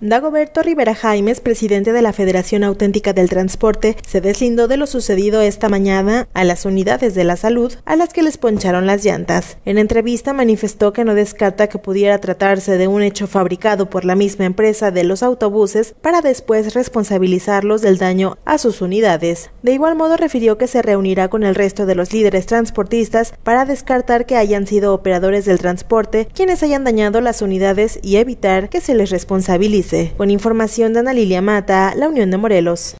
Dagoberto Rivera Jaimes, presidente de la Federación Auténtica del Transporte, se deslindó de lo sucedido esta mañana a las unidades de la salud a las que les poncharon las llantas. En entrevista manifestó que no descarta que pudiera tratarse de un hecho fabricado por la misma empresa de los autobuses para después responsabilizarlos del daño a sus unidades. De igual modo refirió que se reunirá con el resto de los líderes transportistas para descartar que hayan sido operadores del transporte quienes hayan dañado las unidades y evitar que se les responsabilice con información de Ana Lilia Mata, La Unión de Morelos.